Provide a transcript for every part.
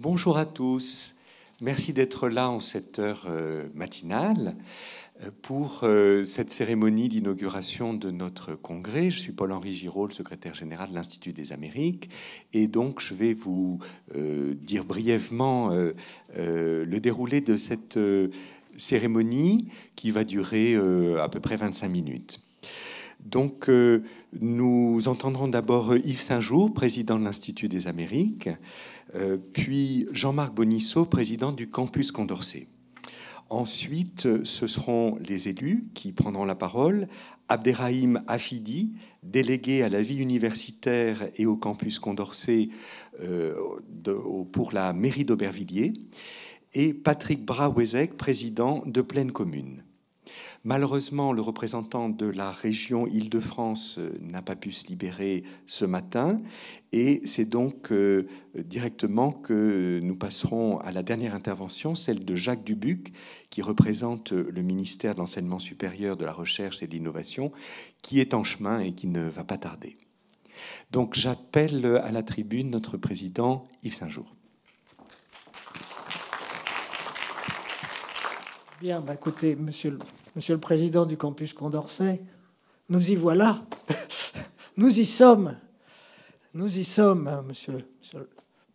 Bonjour à tous. Merci d'être là en cette heure euh, matinale euh, pour euh, cette cérémonie d'inauguration de notre congrès. Je suis Paul-Henri Giraud, secrétaire général de l'Institut des Amériques, et donc je vais vous dire brièvement le déroulé de cette cérémonie qui va durer à peu près 25 minutes. Donc, nous entendrons d'abord Yves Saint-Jour, président de l'Institut des Amériques, euh, puis Jean-Marc Bonisseau, président du campus Condorcet. Ensuite, euh, ce seront les élus qui prendront la parole. Abderrahim Afidi, délégué à la vie universitaire et au campus Condorcet euh, pour la mairie d'Aubervilliers, et Patrick Brawezek, président de Pleine Commune. Malheureusement, le représentant de la région Île-de-France euh, n'a pas pu se libérer ce matin et c'est donc euh, directement que nous passerons à la dernière intervention, celle de Jacques Dubuc, qui représente euh, le ministère de l'Enseignement supérieur, de la Recherche et de l'Innovation, qui est en chemin et qui ne va pas tarder. Donc j'appelle à la tribune notre président Yves Saint-Jour. Bien, bah, écoutez, monsieur monsieur le président du campus Condorcet, nous y voilà, nous y sommes, nous y sommes, hein, monsieur,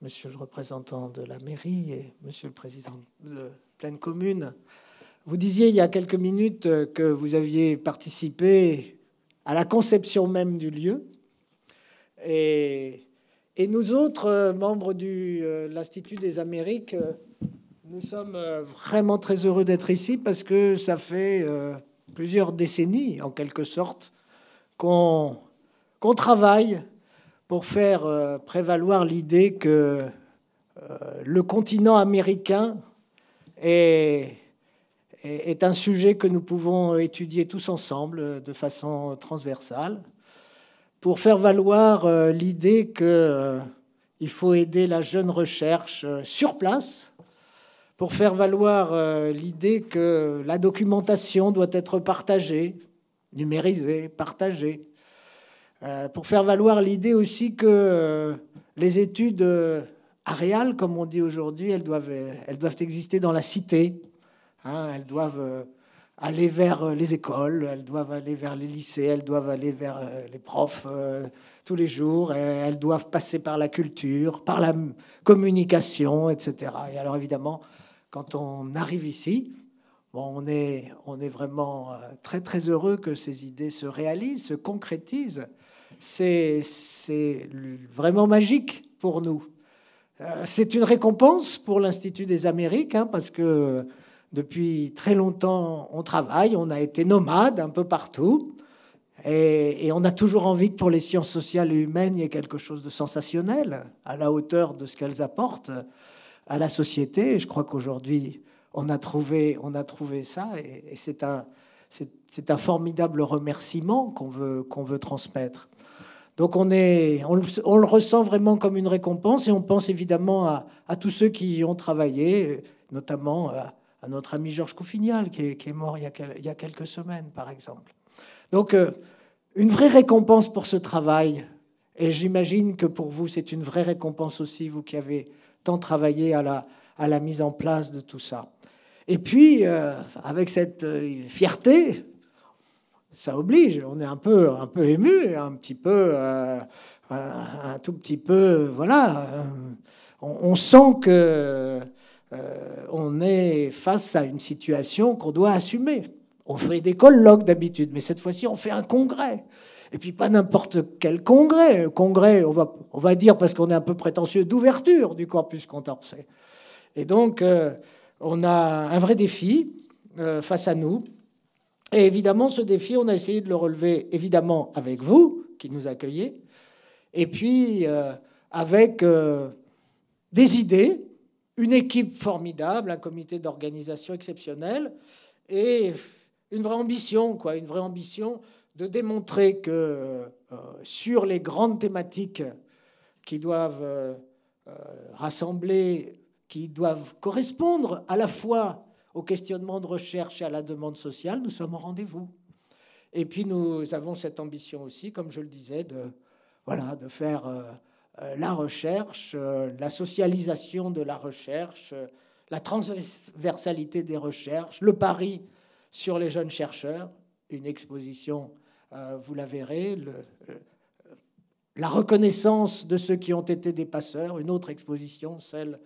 le représentant de la mairie et monsieur le président de Pleine Commune. Vous disiez il y a quelques minutes euh, que vous aviez participé à la conception même du lieu. Et, nous autres, euh, membres de euh, l'Institut des Amériques, nous sommes euh, vraiment très heureux d'être ici parce que ça fait euh, plusieurs décennies, en quelque sorte, qu'on travaille pour faire euh, prévaloir l'idée que le continent américain est, un sujet que nous pouvons étudier tous ensemble de façon transversale, pour faire valoir l'idée qu'il faut aider la jeune recherche sur place pour faire valoir euh, l'idée que la documentation doit être partagée, numérisée, partagée, euh, pour faire valoir l'idée aussi que euh, les études aréales, comme on dit aujourd'hui, elles doivent, elles doivent exister dans la cité, hein. elles doivent aller vers les écoles, elles doivent aller vers les lycées, elles doivent aller vers les profs tous les jours, elles doivent passer par la culture, par la communication, etc. Et alors évidemment, quand on arrive ici, bon, on, est, on est vraiment euh, très très heureux que ces idées se réalisent, se concrétisent. C'est vraiment magique pour nous. Euh, c'est une récompense pour l'Institut des Amériques, hein, parce que depuis très longtemps, on travaille, on a été nomade un peu partout, et, et, on a toujours envie que pour les sciences sociales et humaines, il y ait quelque chose de sensationnel, à la hauteur de ce qu'elles apportent à la société. je crois qu'aujourd'hui, on, a trouvé, on a trouvé ça et, c'est un, un, formidable remerciement qu'on veut, qu'on veut transmettre. Donc on, est, on, le ressent vraiment comme une récompense et on pense évidemment à, tous ceux qui y ont travaillé, notamment euh, à, notre ami Georges Coufignal qui est, mort il y, a il y, quelques semaines, par exemple. Donc euh, une vraie récompense pour ce travail. Et j'imagine que pour vous, c'est une vraie récompense aussi, vous qui avez tant travaillé à la, mise en place de tout ça. Et puis, euh, avec cette euh, fierté, ça oblige, on est un peu, un peu ému, un petit peu, euh, un, tout petit peu, voilà, on, sent que on est face à une situation qu'on doit assumer. On fait des colloques d'habitude, mais cette fois-ci, on fait un congrès. Et puis pas n'importe quel congrès. congrès, on va, on va dire, parce qu'on est un peu prétentieux, d'ouverture du corpus contorsé. Et donc, euh, on a un vrai défi euh, face à nous. Et évidemment, ce défi, on a essayé de le relever, évidemment, avec vous, qui nous accueillez, et puis euh, avec des idées, une équipe formidable, un comité d'organisation exceptionnel, et une vraie ambition, quoi, une vraie ambition de démontrer que euh, sur les grandes thématiques qui doivent euh, euh, rassembler, qui doivent correspondre à la fois au questionnement de recherche et à la demande sociale, nous sommes au rendez-vous. Et puis nous avons cette ambition aussi, comme je le disais, de, voilà, de faire la recherche, la socialisation de la recherche, la transversalité des recherches, le pari sur les jeunes chercheurs, une exposition euh, vous la verrez, euh, la reconnaissance de ceux qui ont été des passeurs, une autre exposition, celle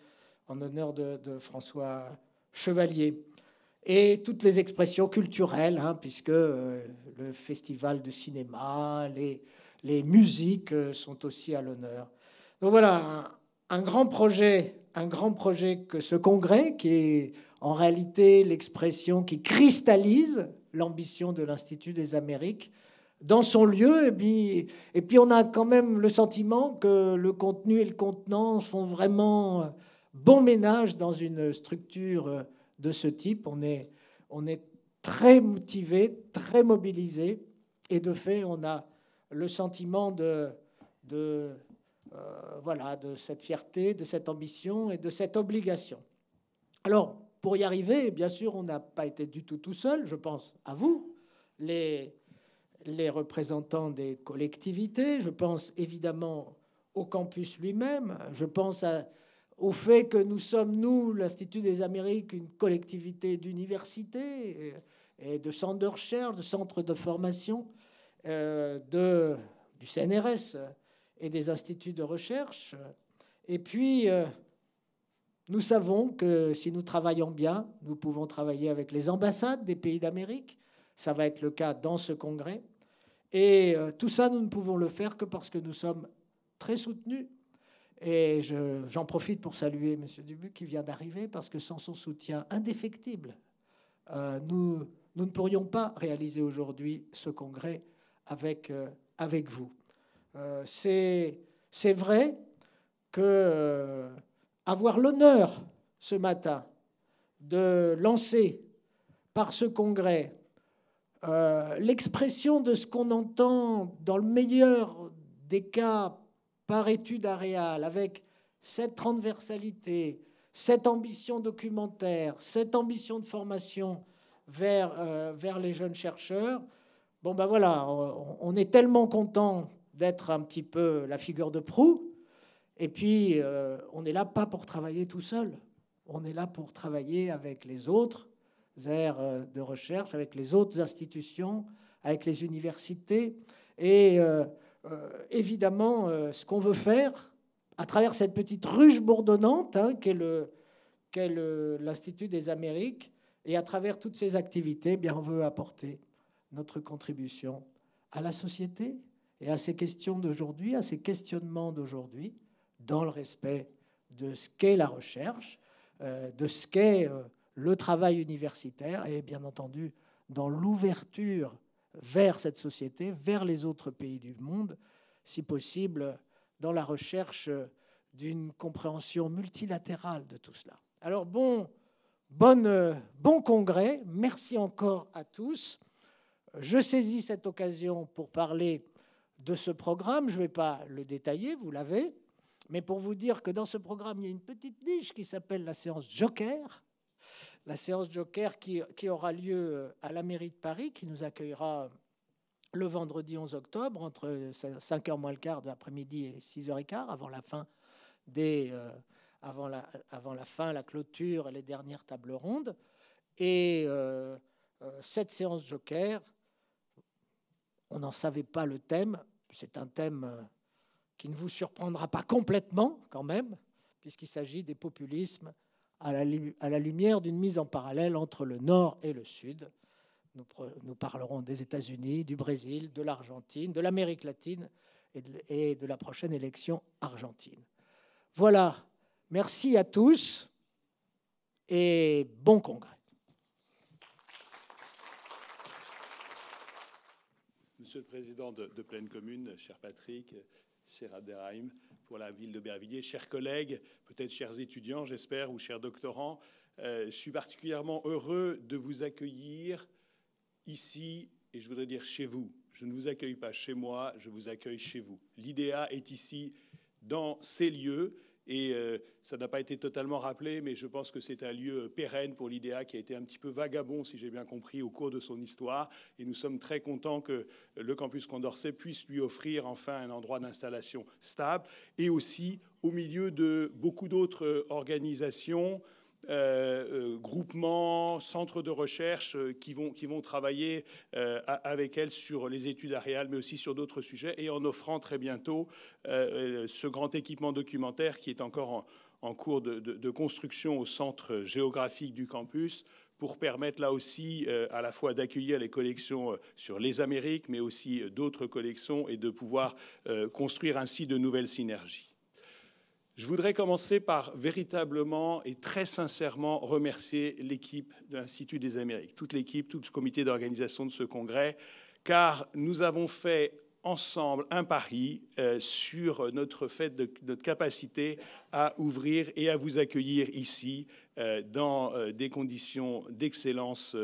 en honneur de, François Chevalier. Et toutes les expressions culturelles, hein, puisque euh, le festival de cinéma, les, musiques sont aussi à l'honneur. Donc voilà, un, grand projet, un grand projet que ce congrès, qui est en réalité l'expression qui cristallise l'ambition de l'Institut des Amériques, dans son lieu. Et puis, et puis on a quand même le sentiment que le contenu et le contenant font vraiment euh, bon ménage dans une structure euh, de ce type. On est, on est très motivé, très mobilisé. Et de fait, on a le sentiment de, euh, voilà, de cette fierté, de cette ambition et de cette obligation. Alors, pour y arriver, bien sûr, on n'a pas été du tout tout seul, je pense à vous, les les représentants des collectivités, je pense évidemment au campus lui-même, je pense au fait que nous sommes, nous, l'Institut des Amériques, une collectivité d'universités et, de centres de recherche, de centres de formation, euh, de, du CNRS et des instituts de recherche. Et puis, euh, nous savons que si nous travaillons bien, nous pouvons travailler avec les ambassades des pays d'Amérique. Ça va être le cas dans ce congrès. Et euh, tout ça, nous ne pouvons le faire que parce que nous sommes très soutenus. Et j'en profite pour saluer M. Dubuc qui vient d'arriver, parce que sans son soutien indéfectible, euh, nous, nous, ne pourrions pas réaliser aujourd'hui ce congrès avec, euh, avec vous. Euh, C'est vrai que avoir l'honneur ce matin de lancer par ce congrès euh, l'expression de ce qu'on entend dans le meilleur des cas par étude aréale, avec cette transversalité, cette ambition documentaire, cette ambition de formation vers, euh, les jeunes chercheurs, bon ben voilà, on, est tellement content d'être un petit peu la figure de proue, et puis euh, on n'est là pas pour travailler tout seul, on est là pour travailler avec les autres, aires euh, de recherche, avec les autres institutions, avec les universités. Et euh, euh, évidemment, ce qu'on veut faire à travers cette petite ruche bourdonnante hein, qu'est l'Institut des Amériques, et à travers toutes ces activités, eh bien, on veut apporter notre contribution à la société et à ces questions d'aujourd'hui, à ces questionnements d'aujourd'hui, dans le respect de ce qu'est la recherche, de ce qu'est le travail universitaire et bien entendu dans l'ouverture vers cette société, vers les autres pays du monde, si possible dans la recherche d'une compréhension multilatérale de tout cela. Alors bon, bon congrès, merci encore à tous. Je saisis cette occasion pour parler de ce programme, je ne vais pas le détailler, vous l'avez, mais pour vous dire que dans ce programme, il y a une petite niche qui s'appelle la séance Joker, la séance Joker qui, aura lieu à la mairie de Paris, qui nous accueillera le vendredi 11 octobre entre 5h moins le quart de l'après-midi et 6h15 avant la fin des euh, avant la avant la fin la clôture et les dernières tables rondes et euh, euh, cette séance Joker on n'en savait pas le thème c'est un thème qui ne vous surprendra pas complètement quand même puisqu'il s'agit des populismes à la, lumière d'une mise en parallèle entre le Nord et le Sud. Nous, parlerons des États-Unis, du Brésil, de l'Argentine, de l'Amérique latine et de, la prochaine élection argentine. Voilà, merci à tous et bon congrès. Monsieur le Président de, de Pleine Commune, cher Patrick, Cher pour la ville de Chers collègues, peut-être chers étudiants, j'espère, ou chers doctorants, euh, je suis particulièrement heureux de vous accueillir ici et je voudrais dire chez vous. Je ne vous accueille pas chez moi, je vous accueille chez vous. L'IDEA est ici, dans ces lieux, et euh, ça n'a pas été totalement rappelé, mais je pense que c'est un lieu euh, pérenne pour l'IDEA qui a été un petit peu vagabond, si j'ai bien compris, au cours de son histoire. Et nous sommes très contents que le campus Condorcet puisse lui offrir enfin un endroit d'installation stable et aussi au milieu de beaucoup d'autres euh, organisations. Euh, euh, groupements, centres de recherche euh, qui, vont, travailler avec elle sur les études aréales, mais aussi sur d'autres sujets, et en offrant très bientôt ce grand équipement documentaire qui est encore en, cours de, construction au centre géographique du campus pour permettre là aussi à la fois d'accueillir les collections sur les Amériques, mais aussi d'autres collections et de pouvoir construire ainsi de nouvelles synergies. Je voudrais commencer par véritablement et très sincèrement remercier l'équipe de l'Institut des Amériques, toute l'équipe, tout le comité d'organisation de ce congrès, car nous avons fait ensemble un pari euh, sur notre capacité à ouvrir et à vous accueillir ici euh, dans euh, des conditions d'excellence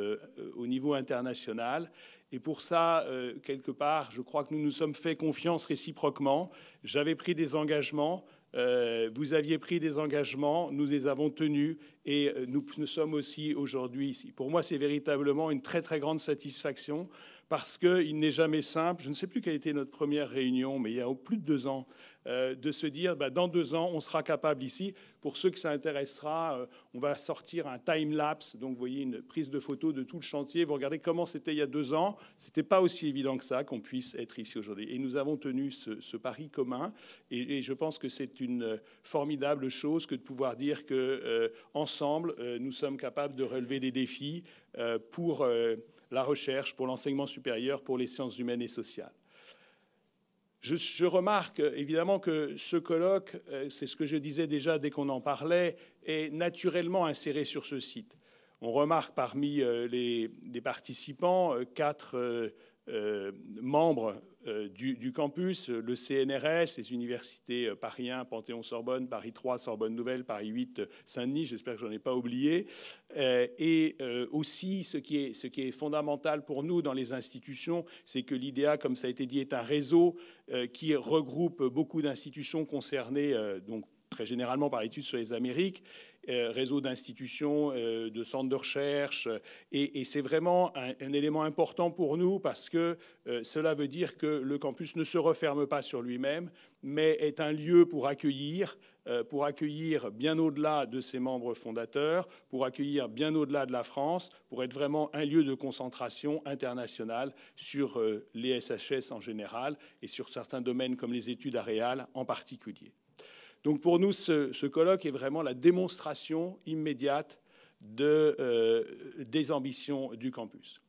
au niveau international. Et pour ça, quelque part, je crois que nous nous sommes fait confiance réciproquement. J'avais pris des engagements. Euh, vous aviez pris des engagements, nous les avons tenus et euh, nous, nous sommes aussi aujourd'hui ici. Pour moi, c'est véritablement une très très grande satisfaction parce qu'il n'est jamais simple. Je ne sais plus quelle était notre première réunion, mais il y a plus de deux ans, euh, de se dire bah, dans deux ans, on sera capable ici. Pour ceux que ça intéressera, euh, on va sortir un time-lapse. Donc, vous voyez une prise de photo de tout le chantier. Vous regardez comment c'était il y a deux ans. Ce n'était pas aussi évident que ça qu'on puisse être ici aujourd'hui. Et nous avons tenu ce, pari commun. Et, je pense que c'est une formidable chose que de pouvoir dire que euh, ensemble, nous sommes capables de relever des défis pour la recherche, pour l'enseignement supérieur, pour les sciences humaines et sociales. Je, remarque évidemment que ce colloque, euh, c'est ce que je disais déjà dès qu'on en parlait, est naturellement inséré sur ce site. On remarque parmi euh, les, participants euh, quatre membres euh, du, campus, euh, le CNRS, les universités euh, Paris 1, Panthéon-Sorbonne, Paris 3, Sorbonne-Nouvelle, Paris 8, Saint-Denis, j'espère que je n'en ai pas oublié, et aussi ce qui, est, ce qui est fondamental pour nous dans les institutions, c'est que l'IDEA, comme ça a été dit, est un réseau qui regroupe beaucoup d'institutions concernées, donc généralement par l'étude sur les Amériques, euh, réseau d'institutions, euh, de centres de recherche. Euh, et, c'est vraiment un, élément important pour nous parce que cela veut dire que le campus ne se referme pas sur lui-même, mais est un lieu pour accueillir pour accueillir bien au-delà de ses membres fondateurs, pour accueillir bien au-delà de la France, pour être vraiment un lieu de concentration internationale sur les SHS en général et sur certains domaines comme les études aréales en particulier. Donc pour nous, ce, colloque est vraiment la démonstration immédiate euh, des ambitions du campus.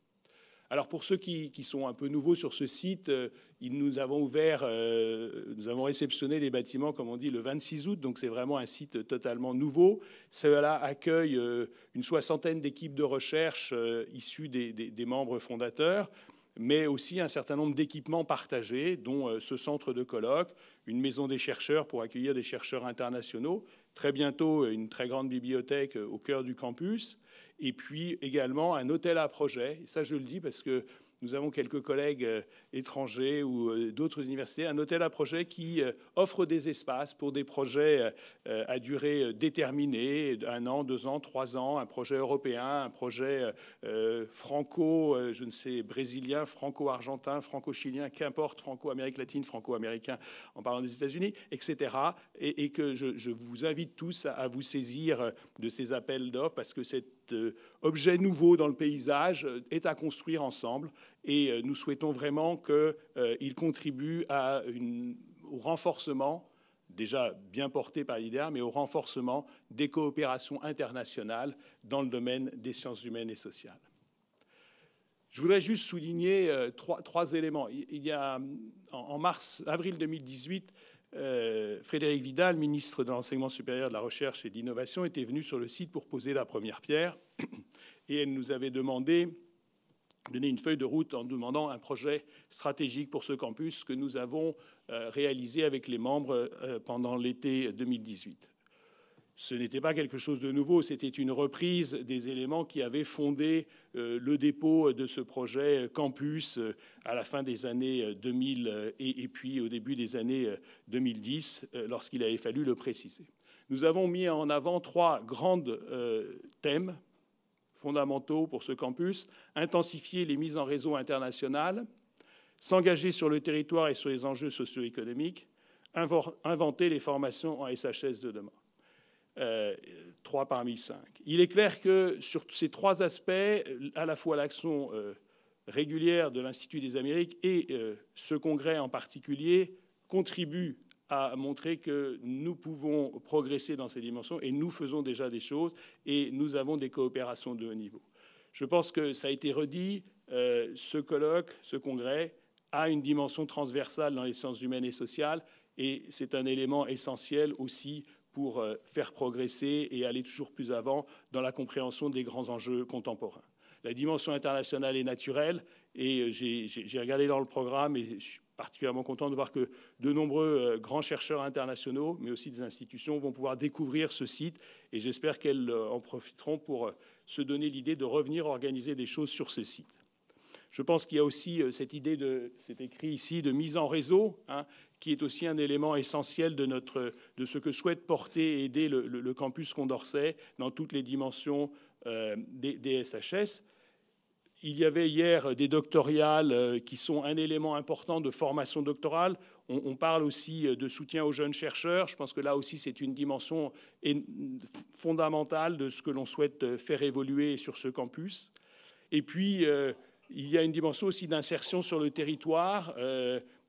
Alors pour ceux qui, sont un peu nouveaux sur ce site, euh, euh, nous avons réceptionné les bâtiments, comme on dit, le 26 août, donc c'est vraiment un site totalement nouveau. Cela accueille une soixantaine d'équipes de recherche issues des, des, membres fondateurs, mais aussi un certain nombre d'équipements partagés, dont ce centre de colloque, une maison des chercheurs pour accueillir des chercheurs internationaux. Très bientôt, une très grande bibliothèque euh, au cœur du campus. Et puis également un hôtel à projet. ça, je le dis parce que nous avons quelques collègues euh, étrangers ou euh, d'autres universités, un hôtel à projet qui euh, offre des espaces pour des projets à durée déterminée, un an, deux ans, trois ans, un projet européen, un projet franco, je ne sais, brésilien, franco-argentin, franco-chilien, qu'importe, franco-amérique latine, franco-américain, en parlant des États-Unis, etc. Et, que je, vous invite tous à, à vous saisir de ces appels d'offres parce que c'est euh, objet nouveau dans le paysage euh, est à construire ensemble et euh, nous souhaitons vraiment qu'il contribue à au renforcement déjà bien porté par l'IDEA, mais au renforcement des coopérations internationales dans le domaine des sciences humaines et sociales. Je voudrais juste souligner trois, trois éléments. Il y a, en mars, avril 2018, euh, Frédéric Vidal, ministre de l'Enseignement supérieur, de la Recherche et d'innovation, était venu sur le site pour poser la première pierre. Et elle nous avait demandé, donné une feuille de route en demandant un projet stratégique pour ce campus que nous avons euh, réalisé avec les membres euh, pendant l'été 2018. Ce n'était pas quelque chose de nouveau, c'était une reprise des éléments qui avaient fondé euh, le dépôt de ce projet campus euh, à la fin des années 2000 euh, et, puis au début des années 2010, lorsqu'il avait fallu le préciser. Nous avons mis en avant trois grands thèmes fondamentaux pour ce campus. Intensifier les mises en réseau internationales, s'engager sur le territoire et sur les enjeux socio-économiques, inventer les formations en SHS de demain. 3 euh, trois parmi cinq. Il est clair que sur ces trois aspects, à la fois l'action euh, régulière de l'Institut des Amériques et euh, ce congrès en particulier contribuent à montrer que nous pouvons progresser dans ces dimensions et nous faisons déjà des choses et nous avons des coopérations de haut niveau. Je pense que ça a été redit, ce colloque, ce congrès a une dimension transversale dans les sciences humaines et sociales et c'est un élément essentiel aussi pour euh, faire progresser et aller toujours plus avant dans la compréhension des grands enjeux contemporains. La dimension internationale est naturelle et euh, j'ai regardé dans le programme et je suis particulièrement content de voir que de nombreux euh, grands chercheurs internationaux, mais aussi des institutions, vont pouvoir découvrir ce site et j'espère qu'elles en profiteront pour se donner l'idée de revenir organiser des choses sur ce site. Je pense qu'il y a aussi cette idée de, c'est écrit ici, de mise en réseau. Hein, qui est aussi un élément essentiel de, notre, de ce que souhaite porter et aider le, campus Condorcet dans toutes les dimensions euh, des, SHS. Il y avait hier des doctorales euh, qui sont un élément important de formation doctorale. On, parle aussi euh, de soutien aux jeunes chercheurs. Je pense que là aussi, c'est une dimension fondamentale de ce que l'on souhaite faire évoluer sur ce campus. Et puis, il y a une dimension aussi d'insertion sur le territoire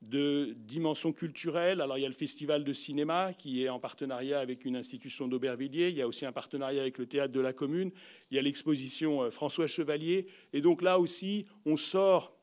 de dimension culturelle. Alors il y a le festival de cinéma qui est en partenariat avec une institution d'Aubervilliers, il y a aussi un partenariat avec le théâtre de la commune, il y a l'exposition euh, François Chevalier. Et donc là aussi, on sort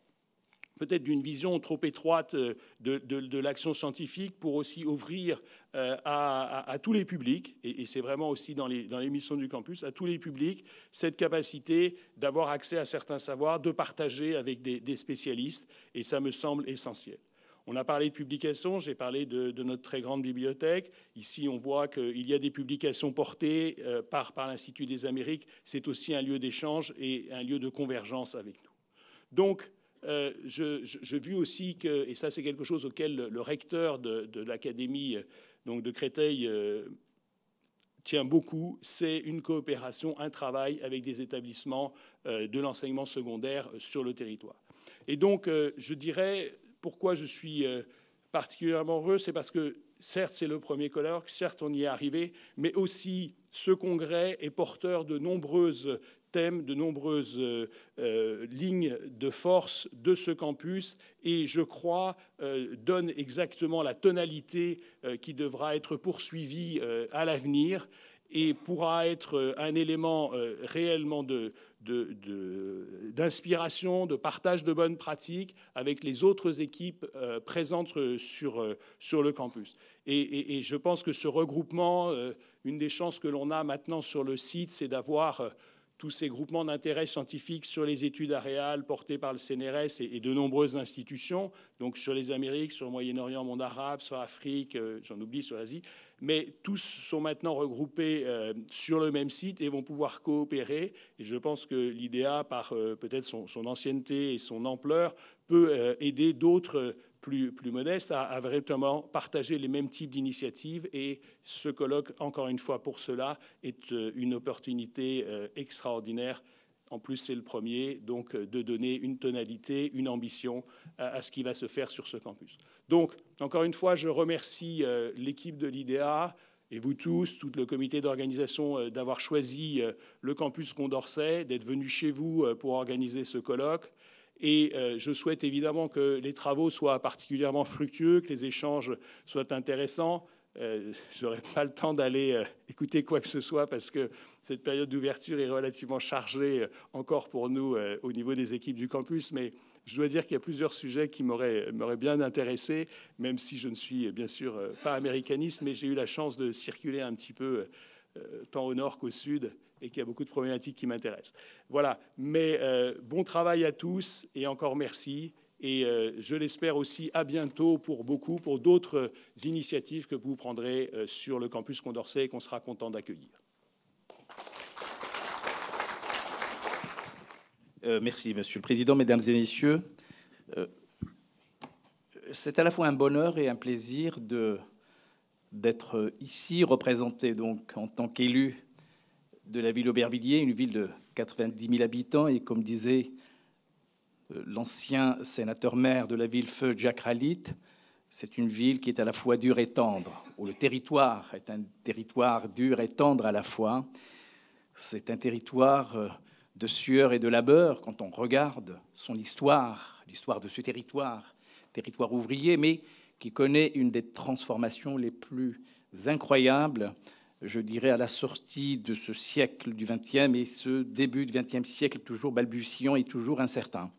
peut-être d'une vision trop étroite euh, de, l'action scientifique pour aussi ouvrir euh, à, tous les publics, et, c'est vraiment aussi dans les, missions du campus, à tous les publics, cette capacité d'avoir accès à certains savoirs, de partager avec des spécialistes, et ça me semble essentiel. On a parlé de publications, j'ai parlé de, notre très grande bibliothèque. Ici, on voit qu'il y a des publications portées euh, par, l'Institut des Amériques. C'est aussi un lieu d'échange et un lieu de convergence avec nous. Donc, euh, je, je, vis aussi que, et ça c'est quelque chose auquel le, recteur de, l'Académie euh, de Créteil tient beaucoup, c'est une coopération, un travail avec des établissements de l'enseignement secondaire sur le territoire. Et donc, je dirais, pourquoi je suis euh, particulièrement heureux C'est parce que, certes, c'est le premier colloque, certes, on y est arrivé, mais aussi ce congrès est porteur de nombreux thèmes, de nombreuses euh, euh, lignes de force de ce campus et, je crois, donne exactement la tonalité qui devra être poursuivie à l'avenir et pourra être euh, un élément euh, réellement d'inspiration, de, partage de bonnes pratiques avec les autres équipes euh, présentes sur, le campus. Et, je pense que ce regroupement, une des chances que l'on a maintenant sur le site, c'est d'avoir tous ces groupements d'intérêt scientifiques sur les études aréales portées par le CNRS et, de nombreuses institutions, donc sur les Amériques, sur le Moyen-Orient, monde arabe, sur l'Afrique, j'en oublie, sur l'Asie mais tous sont maintenant regroupés euh, sur le même site et vont pouvoir coopérer. Et je pense que l'IDEA, par euh, peut-être son, ancienneté et son ampleur, peut euh, aider d'autres plus, modestes à, à, véritablement partager les mêmes types d'initiatives. Et ce colloque, encore une fois, pour cela, est une opportunité extraordinaire. En plus, c'est le premier, donc de donner une tonalité, une ambition à ce qui va se faire sur ce campus. Donc, encore une fois, je remercie euh, l'équipe de l'IDEA et vous tous, tout le comité d'organisation, euh, d'avoir choisi euh, le campus Condorcet, d'être venu chez vous pour organiser ce colloque. Et je souhaite évidemment que les travaux soient particulièrement fructueux, que les échanges soient intéressants. je n'aurai pas le temps d'aller écouter quoi que ce soit parce que cette période d'ouverture est relativement chargée encore pour nous au niveau des équipes du campus, mais je dois dire qu'il y a plusieurs sujets qui m'auraient bien intéressé, même si je ne suis bien sûr euh, pas américaniste, mais j'ai eu la chance de circuler un petit peu euh, tant au nord qu'au sud et qu'il y a beaucoup de problématiques qui m'intéressent. Voilà, mais euh, bon travail à tous et encore merci. Et je l'espère aussi à bientôt pour beaucoup, pour d'autres initiatives que vous prendrez sur le campus Condorcet qu'on sera content d'accueillir. Euh, merci, Monsieur le Président, Mesdames et Messieurs. Euh, c'est à la fois un bonheur et un plaisir d'être ici, représenté donc en tant qu'élu de la ville Aubervilliers, une ville de 90 000 habitants. Et comme disait euh, l'ancien sénateur-maire de la ville Feu, Jacques Ralit, c'est une ville qui est à la fois dure et tendre, où le territoire est un territoire dur et tendre à la fois. C'est un territoire de sueur et de labeur quand on regarde son histoire, l'histoire de ce territoire, territoire ouvrier, mais qui connaît une des transformations les plus incroyables, je dirais, à la sortie de ce siècle du XXe et ce début du XXe siècle toujours balbutiant et toujours incertain.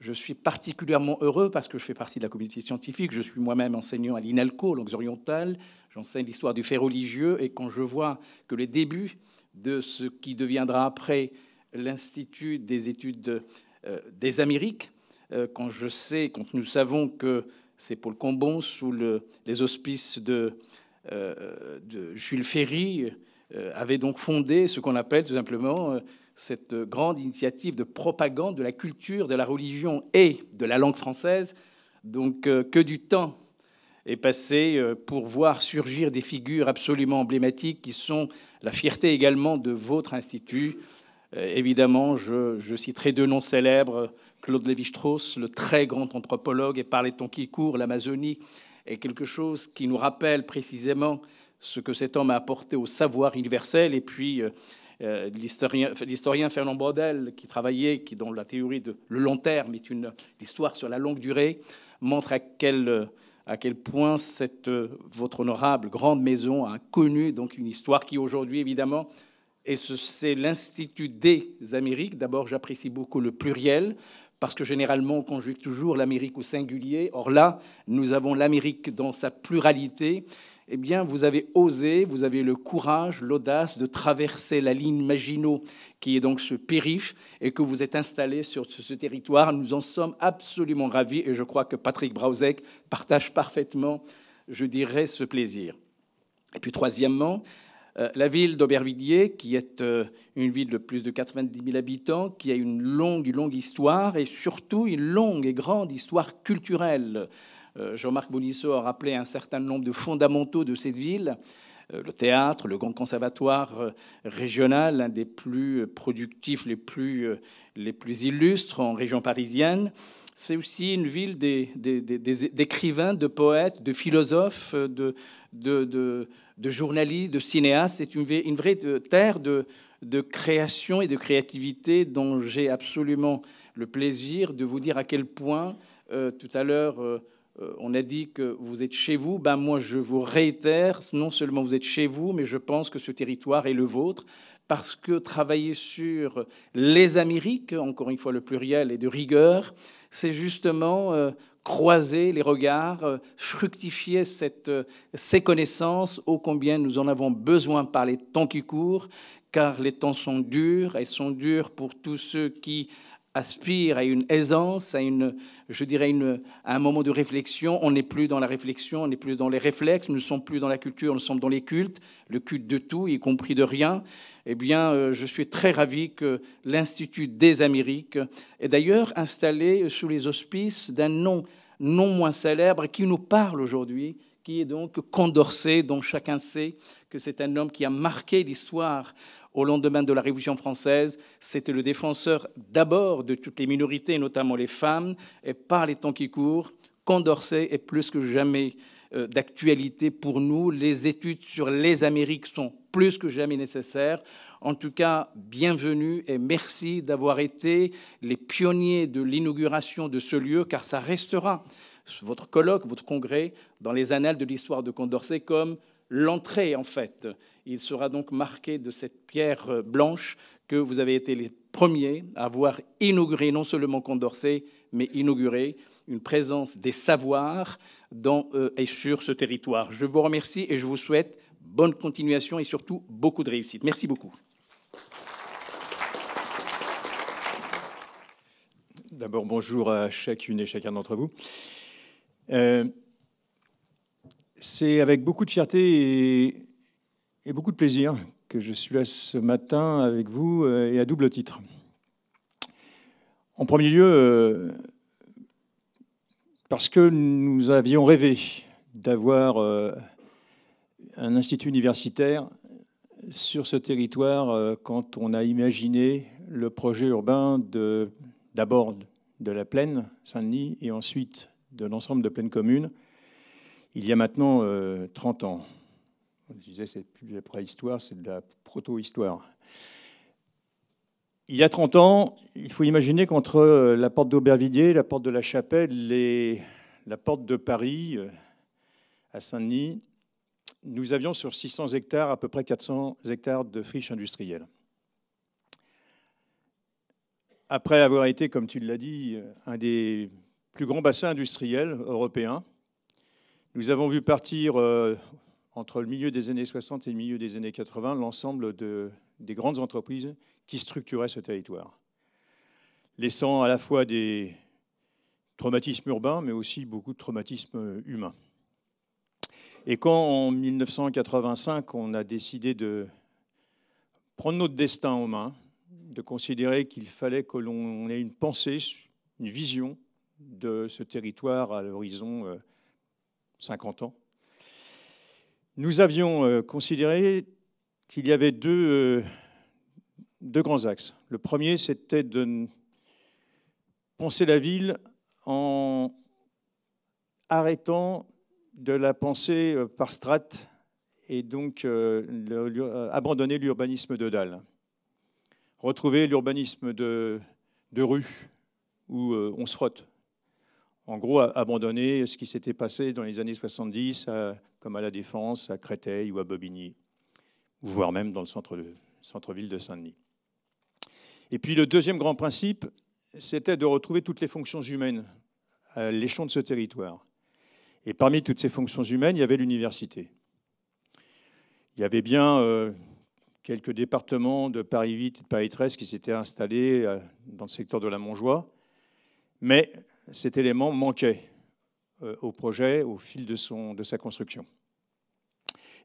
Je suis particulièrement heureux parce que je fais partie de la communauté scientifique. Je suis moi-même enseignant à l'INALCO, langues orientales. J'enseigne l'histoire du fait religieux. Et quand je vois que les débuts de ce qui deviendra après l'Institut des études euh, des Amériques, euh, quand je sais, quand nous savons que c'est Paul Combon, sous les auspices de euh, Jules Ferry, avait donc fondé ce qu'on appelle tout simplement cette grande initiative de propagande de la culture, de la religion et de la langue française. Donc que du temps est passé pour voir surgir des figures absolument emblématiques qui sont la fierté également de votre institut, euh, évidemment, je, citerai deux noms célèbres, Claude Lévi-Strauss, le très grand anthropologue, et par les temps qui courent, l'Amazonie est quelque chose qui nous rappelle précisément ce que cet homme a apporté au savoir universel, et puis euh, euh, l'historien Fernand Braudel, qui travaillait, qui dans la théorie de le long terme est une histoire sur la longue durée, montre à quel, point cette, votre honorable grande maison a connu donc une histoire qui aujourd'hui, évidemment, et c'est l'Institut des Amériques. D'abord, j'apprécie beaucoup le pluriel, parce que généralement, on conjugue toujours l'Amérique au singulier. Or là, nous avons l'Amérique dans sa pluralité. Eh bien, vous avez osé, vous avez le courage, l'audace de traverser la ligne Maginot, qui est donc ce périph', et que vous êtes installé sur ce territoire. Nous en sommes absolument ravis, et je crois que Patrick Brausek partage parfaitement, je dirais, ce plaisir. Et puis, troisièmement, euh, la ville d'Aubervilliers, qui est euh, une ville de plus de 90 000 habitants, qui a une longue, longue histoire et surtout une longue et grande histoire culturelle. Euh, Jean-Marc Bonisseau a rappelé un certain nombre de fondamentaux de cette ville. Le théâtre, le grand conservatoire régional, l'un des plus productifs, les plus illustres en région parisienne c'est aussi une ville des, d'écrivains, de poètes, de philosophes, euh, de, journalistes, de cinéastes. C'est une, vraie euh, terre de, création et de créativité dont j'ai absolument le plaisir de vous dire à quel point, euh, tout à l'heure, on a dit que vous êtes chez vous. Ben moi, je vous réitère, non seulement vous êtes chez vous, mais je pense que ce territoire est le vôtre parce que travailler sur les Amériques, encore une fois le pluriel est de rigueur, c'est justement euh, croiser les regards, euh, fructifier cette, euh, ces connaissances, ô combien nous en avons besoin par les temps qui courent, car les temps sont durs, elles sont durs pour tous ceux qui aspire à une aisance, à une, je dirais, une, à un moment de réflexion. On n'est plus dans la réflexion, on n'est plus dans les réflexes, nous ne sommes plus dans la culture, nous sommes dans les cultes, le culte de tout, y compris de rien. Eh bien, euh, je suis très ravi que l'Institut des Amériques est d'ailleurs installé sous les auspices d'un nom non moins célèbre qui nous parle aujourd'hui, qui est donc Condorcet, dont chacun sait que c'est un homme qui a marqué l'histoire au lendemain de la Révolution française, c'était le défenseur d'abord de toutes les minorités, notamment les femmes, et par les temps qui courent, Condorcet est plus que jamais euh, d'actualité pour nous. Les études sur les Amériques sont plus que jamais nécessaires. En tout cas, bienvenue et merci d'avoir été les pionniers de l'inauguration de ce lieu, car ça restera votre colloque, votre congrès, dans les annales de l'histoire de Condorcet comme l'entrée en fait. Il sera donc marqué de cette pierre euh, blanche que vous avez été les premiers à avoir inauguré, non seulement Condorcet, mais inauguré une présence des savoirs dans euh, et sur ce territoire. Je vous remercie et je vous souhaite bonne continuation et surtout beaucoup de réussite. Merci beaucoup. D'abord, bonjour à chacune et chacun d'entre vous. Euh, c'est avec beaucoup de fierté et, beaucoup de plaisir que je suis là ce matin avec vous euh, et à double titre. En premier lieu, euh, parce que nous avions rêvé d'avoir euh, un institut universitaire sur ce territoire quand on a imaginé le projet urbain d'abord de, de, la plaine Saint-Denis et ensuite de l'ensemble de plaines communes il y a maintenant 30 euh, ans. On disait, c'est plus de la préhistoire, c'est de la proto-histoire. Il y a 30 ans, il faut imaginer qu'entre euh, la porte d'Aubervilliers, la porte de la Chapelle et la porte de Paris, euh, à Saint-Denis, nous avions sur 600 hectares à peu près 400 hectares de friches industrielles. Après avoir été, comme tu l'as dit, un des plus grands bassins industriels européens, nous avons vu partir, euh, entre le milieu des années 60 et le milieu des années 80, l'ensemble des grandes entreprises qui structuraient ce territoire, laissant à la fois des traumatismes urbains, mais aussi beaucoup de traumatismes humains. Et quand, en 1985, on a décidé de prendre notre destin en main, de considérer qu'il fallait que l'on ait une pensée, une vision de ce territoire à l'horizon euh, 50 ans, nous avions euh, considéré qu'il y avait deux, euh, deux grands axes. Le premier, c'était de penser la ville en arrêtant de la penser euh, par strates et donc abandonner l'urbanisme de dalle. Retrouver l'urbanisme de, de, rue où on se frotte, en gros, abandonner ce qui s'était passé dans les années 70, comme à La Défense, à Créteil ou à Bobigny, voire même dans le centre-ville de, Saint-Denis. Et puis le deuxième grand principe, c'était de retrouver toutes les fonctions humaines à l'échelon de ce territoire. Et parmi toutes ces fonctions humaines, il y avait l'université. Il y avait bien euh, quelques départements de Paris VIII et de Paris 13 qui s'étaient installés euh, dans le secteur de la Montjoie, mais cet élément manquait euh, au projet au fil de, sa construction.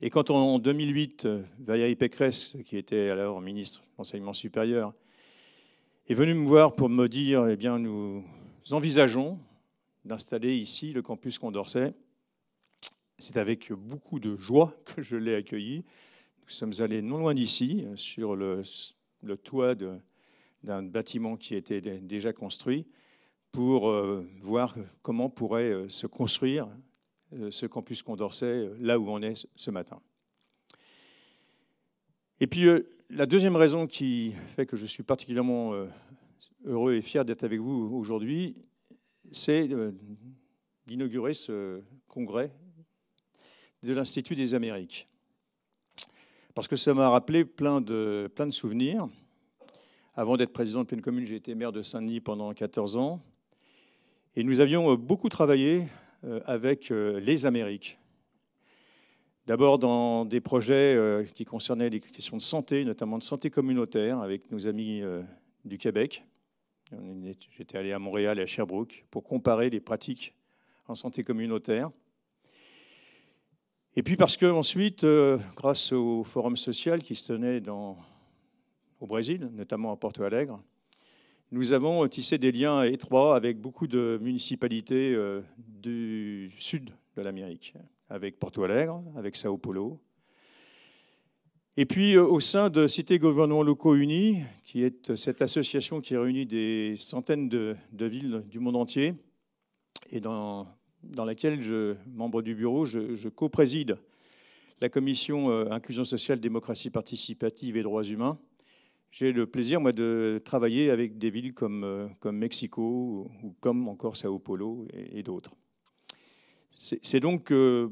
Et quand en 2008, euh, Valérie Pécresse, qui était alors ministre de l'enseignement supérieur, est venu me voir pour me dire, eh bien, nous envisageons d'installer ici le campus Condorcet. C'est avec beaucoup de joie que je l'ai accueilli. Nous sommes allés non loin d'ici, sur le toit d'un bâtiment qui était déjà construit pour euh, voir comment pourrait euh, se construire euh, ce campus Condorcet là où on est ce matin. Et puis, la deuxième raison qui fait que je suis particulièrement heureux et fier d'être avec vous aujourd'hui, c'est d'inaugurer ce congrès de l'Institut des Amériques. Parce que ça m'a rappelé plein de, plein de souvenirs. Avant d'être président de pleine commune, j'ai été maire de Saint-Denis pendant 14 ans. Et nous avions euh, beaucoup travaillé euh, avec euh, les Amériques. D'abord dans des projets qui concernaient les questions de santé, notamment de santé communautaire, avec nos amis du Québec. J'étais allé à Montréal et à Sherbrooke pour comparer les pratiques en santé communautaire. Et puis parce que ensuite, grâce au forum social qui se tenait au Brésil, notamment à Porto Alegre, nous avons tissé des liens étroits avec beaucoup de municipalités euh, du sud de l'Amérique, avec Porto Alegre, avec Sao Paulo. Et puis euh, au sein de Cité Gouvernements Locaux Unis, qui est euh, cette association qui réunit des centaines de, villes du monde entier, et dans, laquelle, je, membre du bureau, je, je co-préside la commission Inclusion sociale, démocratie participative et droits humains, j'ai le plaisir, moi, de travailler avec des villes comme, euh, comme Mexico ou comme encore Sao Paulo et, d'autres. C'est donc euh,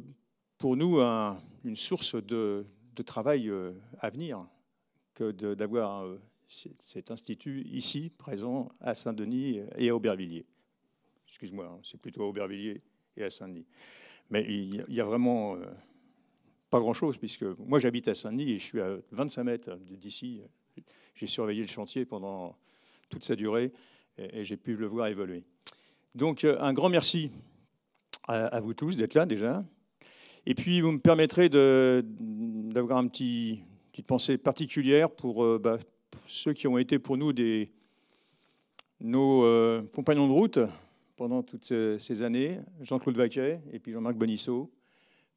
pour nous une source de, travail euh, à venir que d'avoir cet institut ici, présent à Saint-Denis et à Aubervilliers. Excuse-moi, hein, c'est plutôt à Aubervilliers et à Saint-Denis. Mais il n'y a vraiment pas grand-chose, puisque moi j'habite à Saint-Denis et je suis à 25 mètres d'ici, j'ai surveillé le chantier pendant toute sa durée et, j'ai pu le voir évoluer. Donc euh, un grand merci à, vous tous d'être là déjà. Et puis vous me permettrez d'avoir une petit, petite pensée particulière euh, bah, pour, ceux qui ont été pour nous des, nos euh, compagnons de route pendant toutes ces années, Jean-Claude Vaquet et puis Jean-Marc Bonisseau,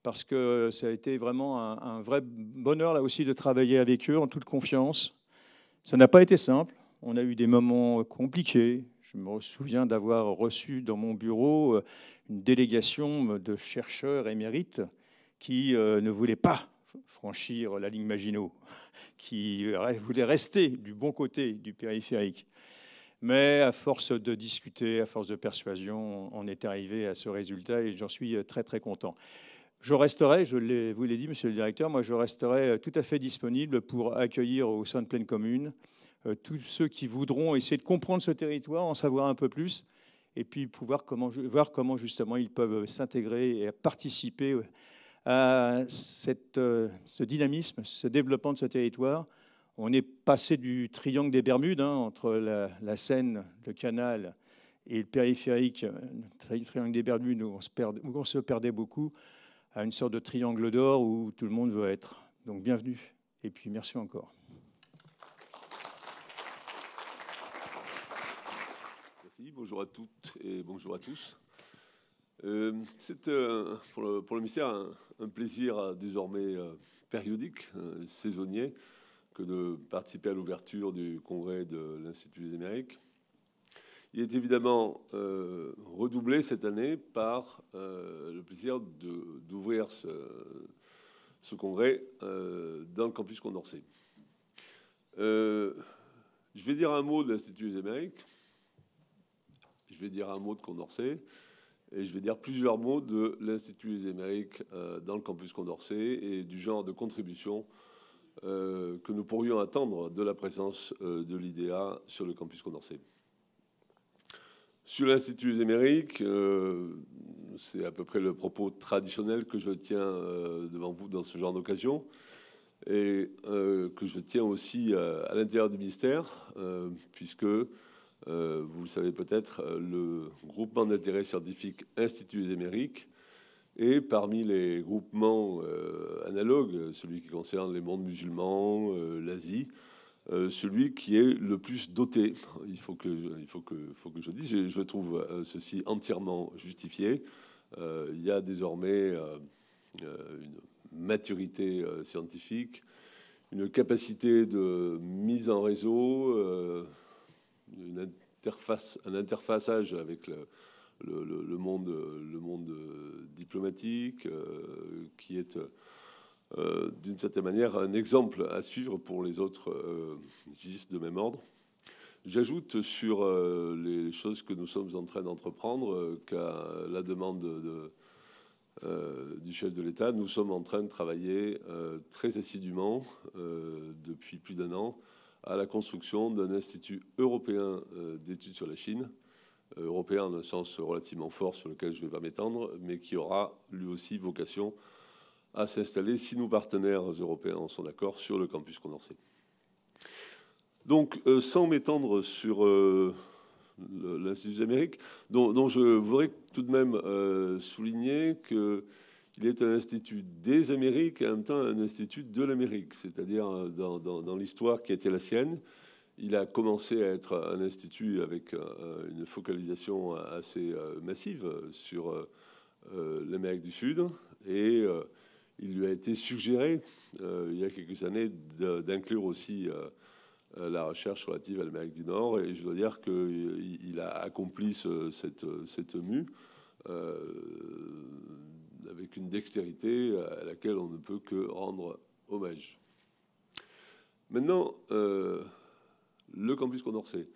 parce que ça a été vraiment un, un vrai bonheur là aussi de travailler avec eux en toute confiance ça n'a pas été simple. On a eu des moments euh, compliqués. Je me souviens d'avoir reçu dans mon bureau euh, une délégation euh, de chercheurs émérites qui ne voulaient pas franchir la ligne Maginot, qui voulaient rester du bon côté du périphérique. Mais à force de discuter, à force de persuasion, on est arrivé à ce résultat et j'en suis très très content je resterai, je vous l'ai dit, monsieur le directeur, moi je resterai euh, tout à fait disponible pour accueillir au sein de Pleine Commune euh, tous ceux qui voudront essayer de comprendre ce territoire, en savoir un peu plus, et puis pouvoir comment, voir comment justement ils peuvent s'intégrer et participer à cette, euh, ce dynamisme, ce développement de ce territoire. On est passé du triangle des Bermudes, hein, entre la, Seine, le canal et le périphérique, le triangle des Bermudes, on se, perd, où on se perdait beaucoup, à une sorte de triangle d'or où tout le monde veut être. Donc bienvenue et puis merci encore. Merci, bonjour à toutes et bonjour à tous. Euh, c'est euh, pour, le, pour le ministère un, plaisir euh, désormais périodique, saisonnier, que de participer à l'ouverture du congrès de l'Institut des Amériques il est évidemment euh, redoublé cette année par euh, le plaisir d'ouvrir ce, congrès euh, dans le campus Condorcet. je vais dire un mot de l'Institut des Amériques, je vais dire un mot de Condorcet, et je vais dire plusieurs mots de l'Institut des Amériques dans le campus Condorcet et du genre de contribution que nous pourrions attendre de la présence de l'IDEA sur le campus Condorcet. Sur l'Institut des euh, c'est à peu près le propos traditionnel que je tiens euh, devant vous dans ce genre d'occasion et euh, que je tiens aussi à l'intérieur du ministère, puisque, vous le savez peut-être, le groupement d'intérêt scientifique Institut des est parmi les groupements analogues, celui qui concerne les mondes musulmans, l'Asie, euh, celui qui est le plus doté. Il faut que, je faut je dise, je, trouve euh, ceci entièrement justifié. Euh, il y a désormais une maturité scientifique, une capacité de mise en réseau, un interfaçage avec le monde diplomatique qui est euh, d'une certaine manière un exemple à suivre pour les autres euh, de même ordre. J'ajoute sur euh, les choses que nous sommes en train d'entreprendre euh, qu'à la demande du chef de l'État, nous sommes en train de travailler très assidûment depuis plus d'un an à la construction d'un institut européen d'études sur la Chine, européen en un sens relativement fort sur lequel je ne vais pas m'étendre, mais qui aura lui aussi vocation à s'installer si nos partenaires européens sont d'accord sur le campus condensé. Donc, euh, sans m'étendre sur euh, l'Institut des Amériques, dont, je voudrais tout de même euh, souligner qu'il est un institut des Amériques et en même temps un institut de l'Amérique, c'est-à-dire dans, dans l'histoire qui a été la sienne. Il a commencé à être un institut avec une focalisation assez massive sur l'Amérique du Sud et il lui a été suggéré euh, il y a quelques années d'inclure aussi euh, euh, la recherche relative à l'Amérique du Nord. Et je dois dire qu'il a accompli cette, mue avec une dextérité à laquelle on ne peut que rendre hommage. Maintenant, le campus Condorcet.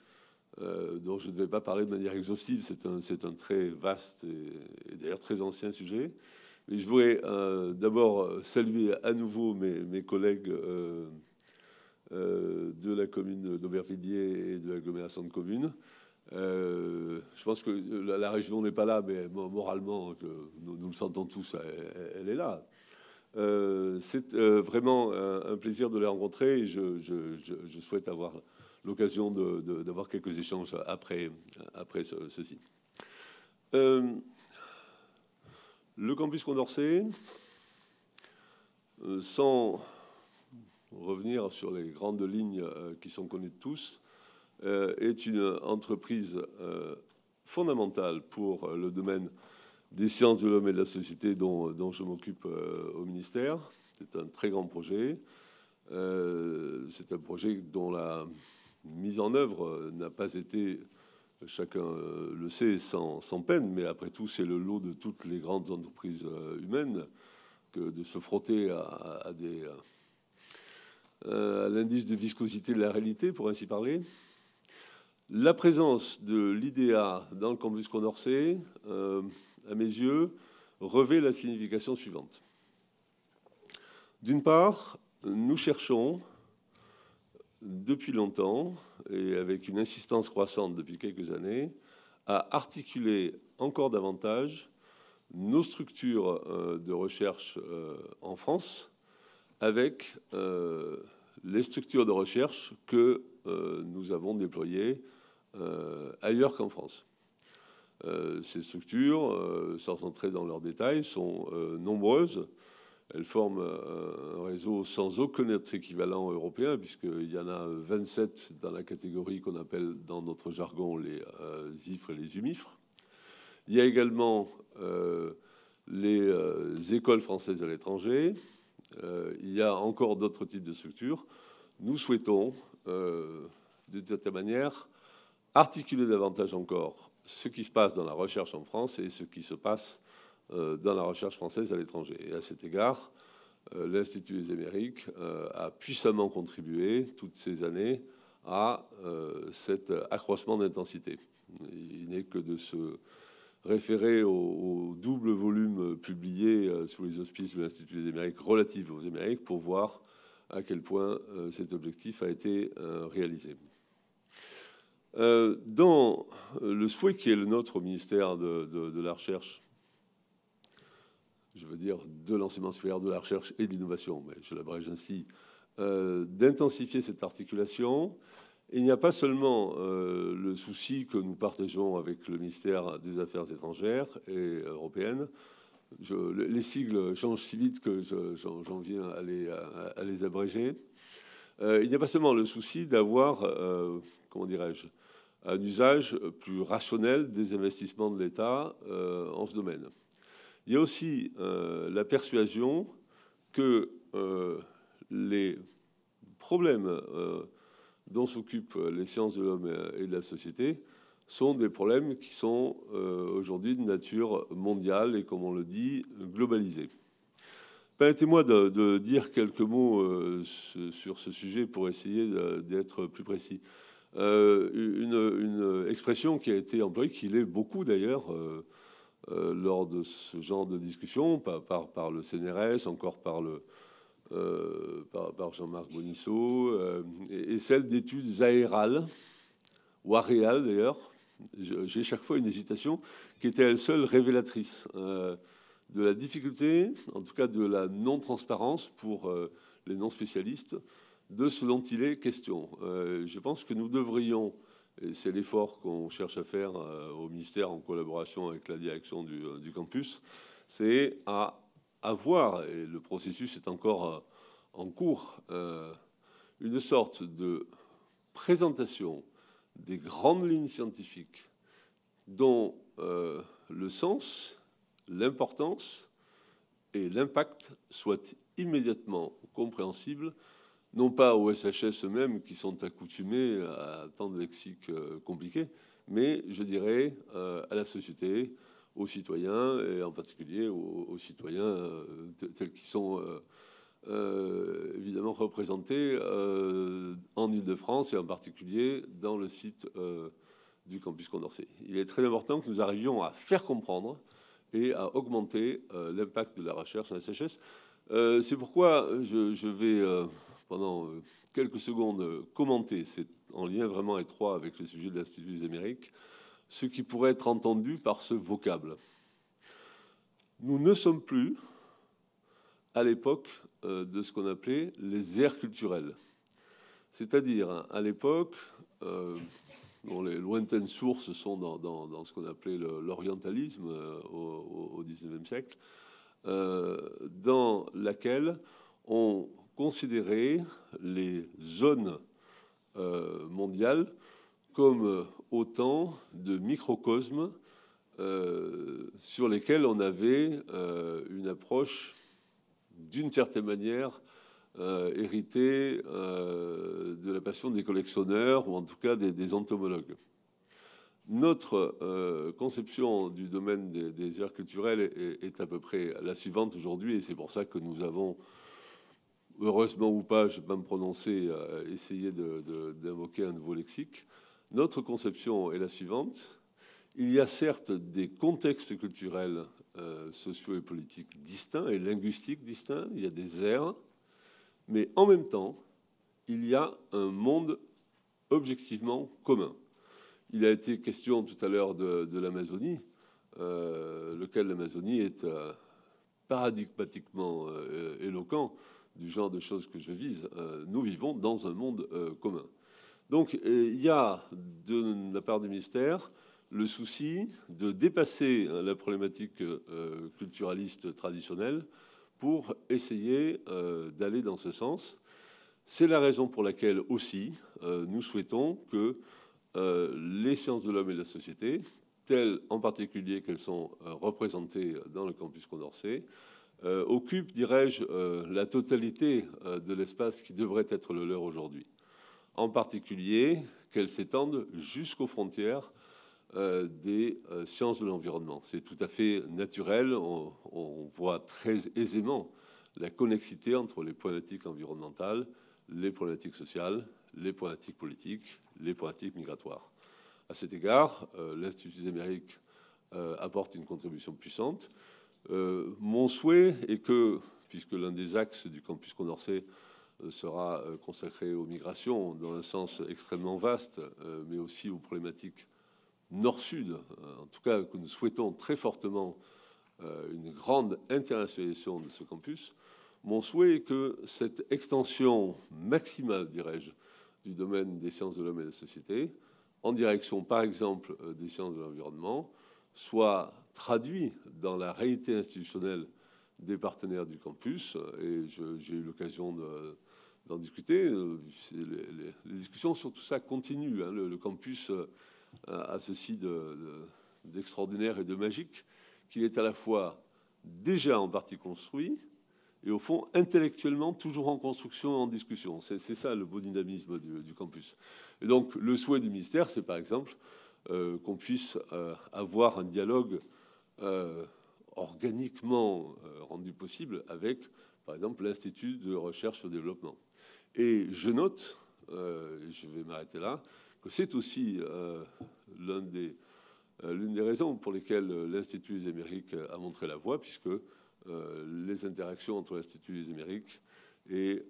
dont je ne vais pas parler de manière exhaustive, c'est un, très vaste et d'ailleurs très ancien sujet je voudrais euh, d'abord euh, saluer à nouveau mes, collègues euh, de la commune d'Aubervilliers et de l'agglomération de communes. je pense que la, région n'est pas là, mais moralement, nous, le sentons tous, elle, est là. C'est vraiment un, plaisir de les rencontrer et je, souhaite avoir l'occasion d'avoir quelques échanges après, après ceci. Le campus Condorcet, euh, sans revenir sur les grandes lignes euh, qui sont connues de tous, euh, est une entreprise fondamentale pour le domaine des sciences de l'homme et de la société dont, je m'occupe au ministère. C'est un très grand projet. C'est un projet dont la mise en œuvre n'a pas été chacun euh, le sait sans, peine, mais après tout, c'est le lot de toutes les grandes entreprises euh, humaines que de se frotter euh, à, l'indice de viscosité de la réalité, pour ainsi parler. La présence de l'IDEA dans le campus Condorcet, à mes yeux, revêt la signification suivante. D'une part, nous cherchons depuis longtemps, et avec une insistance croissante depuis quelques années, à articuler encore davantage nos structures euh, de recherche euh, en France avec euh, les structures de recherche que nous avons déployées ailleurs qu'en France. ces structures, sans entrer dans leurs détails, sont nombreuses. Elle forme euh, un réseau sans aucun autre équivalent européen, puisqu'il y en a 27 dans la catégorie qu'on appelle dans notre jargon les euh, et les UMIFRE. Il y a également euh, les euh, écoles françaises à l'étranger. il y a encore d'autres types de structures. Nous souhaitons, de certaine manière, articuler davantage encore ce qui se passe dans la recherche en France et ce qui se passe euh, dans la recherche française à l'étranger. Et à cet égard, euh, l'Institut des Amériques euh, a puissamment contribué toutes ces années à cet accroissement d'intensité. Il n'est que de se référer au, double volume publié sous les auspices de l'Institut des Amériques relatif aux Amériques pour voir à quel point cet objectif a été réalisé. dans le souhait qui est le nôtre au ministère de la Recherche je veux dire, de l'enseignement supérieur, de la recherche et de l'innovation, mais je l'abrège ainsi, euh, d'intensifier cette articulation. il n'y a pas seulement euh, le souci que nous partageons avec le ministère des Affaires étrangères et européennes. les sigles changent si vite que j'en viens à les, abréger. Euh, il n'y a pas seulement le souci d'avoir, comment dirais-je, un usage plus rationnel des investissements de l'État en ce domaine. Il y a aussi euh, la persuasion que euh, les problèmes euh, dont s'occupent les sciences de l'homme et de la société sont des problèmes qui sont aujourd'hui de nature mondiale et, comme on le dit, globalisés. Permettez-moi de, dire quelques mots sur ce sujet pour essayer d'être plus précis. une, expression qui a été employée, qui l'est beaucoup d'ailleurs, euh, lors de ce genre de discussion, par, par, le CNRS, encore par, euh, Jean-Marc Bonisseau, euh, et, celle d'études aérales, ou aréales d'ailleurs. J'ai chaque fois une hésitation qui était elle seule révélatrice de la difficulté, en tout cas de la non-transparence pour les non-spécialistes, de ce dont il est question. je pense que nous devrions et c'est l'effort qu'on cherche à faire euh, au ministère en collaboration avec la direction du, euh, campus, c'est à avoir, et le processus est encore euh, en cours, une sorte de présentation des grandes lignes scientifiques dont le sens, l'importance et l'impact soient immédiatement compréhensibles non pas aux SHS eux-mêmes qui sont accoutumés à tant de lexiques euh, compliqués, mais je dirais euh, à la société, aux citoyens, et en particulier aux, citoyens euh, tels qu'ils sont évidemment représentés en Ile-de-France et en particulier dans le site du campus Condorcet. Il est très important que nous arrivions à faire comprendre et à augmenter l'impact de la recherche en SHS. C'est pourquoi je vais pendant euh, quelques secondes euh, commenter, c'est en lien vraiment étroit avec le sujet de l'Institut des Amériques, ce qui pourrait être entendu par ce vocable. Nous ne sommes plus à l'époque euh, de ce qu'on appelait les aires culturelles. C'est-à-dire, hein, à, l'époque, dont les lointaines sources sont dans, ce qu'on appelait l'orientalisme au, XIXe siècle, dans laquelle on considérer les zones euh, mondiales comme euh, autant de microcosmes euh, sur lesquels on avait une approche d'une certaine manière héritée de la passion des collectionneurs ou en tout cas des, entomologues. Notre conception du domaine des, aires culturelles est, à peu près la suivante aujourd'hui et c'est pour ça que nous avons heureusement ou pas, je ne vais pas me prononcer euh, essayer d'invoquer un nouveau lexique. Notre conception est la suivante. Il y a certes des contextes culturels, euh, sociaux et politiques distincts et linguistiques distincts, il y a des aires, mais en même temps, il y a un monde objectivement commun. Il a été question tout à l'heure de, l'Amazonie, euh, lequel l'Amazonie est paradigmatiquement éloquent du genre de choses que je vise, euh, nous vivons dans un monde euh, commun. Donc euh, il y a de, la part du ministère le souci de dépasser la problématique culturaliste traditionnelle pour essayer d'aller dans ce sens. C'est la raison pour laquelle aussi nous souhaitons que les sciences de l'homme et de la société, telles en particulier qu'elles sont représentées dans le campus Condorcet, euh, occupent, dirais-je, euh, la totalité euh, de l'espace qui devrait être le leur aujourd'hui. En particulier, qu'elles s'étendent jusqu'aux frontières des sciences de l'environnement. C'est tout à fait naturel, on, voit très aisément la connexité entre les politiques environnementales, les politiques sociales, les politiques politiques, les politiques migratoires. À cet égard, l'Institut des Amériques apporte une contribution puissante. Euh, mon souhait est que, puisque l'un des axes du campus Condorcet euh, sera euh, consacré aux migrations dans un sens extrêmement vaste, mais aussi aux problématiques nord-sud, en tout cas que nous souhaitons très fortement une grande internationalisation de ce campus, mon souhait est que cette extension maximale, dirais-je, du domaine des sciences de l'homme et de la société, en direction par exemple des sciences de l'environnement, soit traduit dans la réalité institutionnelle des partenaires du campus. Et j'ai eu l'occasion d'en discuter. Les, discussions sur tout ça continuent. Hein. Le, campus euh, a ceci d'extraordinaire et de magique, qu'il est à la fois déjà en partie construit et au fond intellectuellement toujours en construction et en discussion. C'est ça le beau dynamisme du, campus. Et donc le souhait du ministère, c'est par exemple euh, qu'on puisse euh, avoir un dialogue euh, organiquement rendu possible avec, par exemple, l'Institut de recherche et développement. Et je note, je vais m'arrêter là, que c'est aussi l'une des, des, raisons pour lesquelles l'Institut des Amériques a montré la voie, puisque les interactions entre l'Institut des Amériques et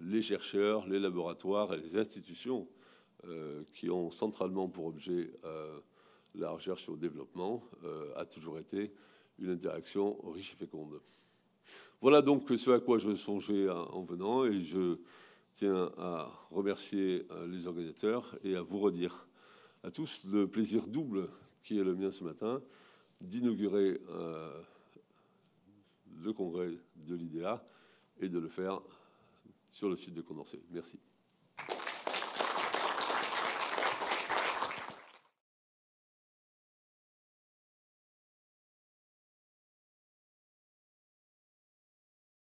les chercheurs, les laboratoires et les institutions euh, qui ont centralement pour objet euh, la recherche et le développement, euh, a toujours été une interaction riche et féconde. Voilà donc ce à quoi je songeais en venant et je tiens à remercier les organisateurs et à vous redire à tous le plaisir double qui est le mien ce matin d'inaugurer le congrès de l'IDEA et de le faire sur le site de Condorcet. Merci.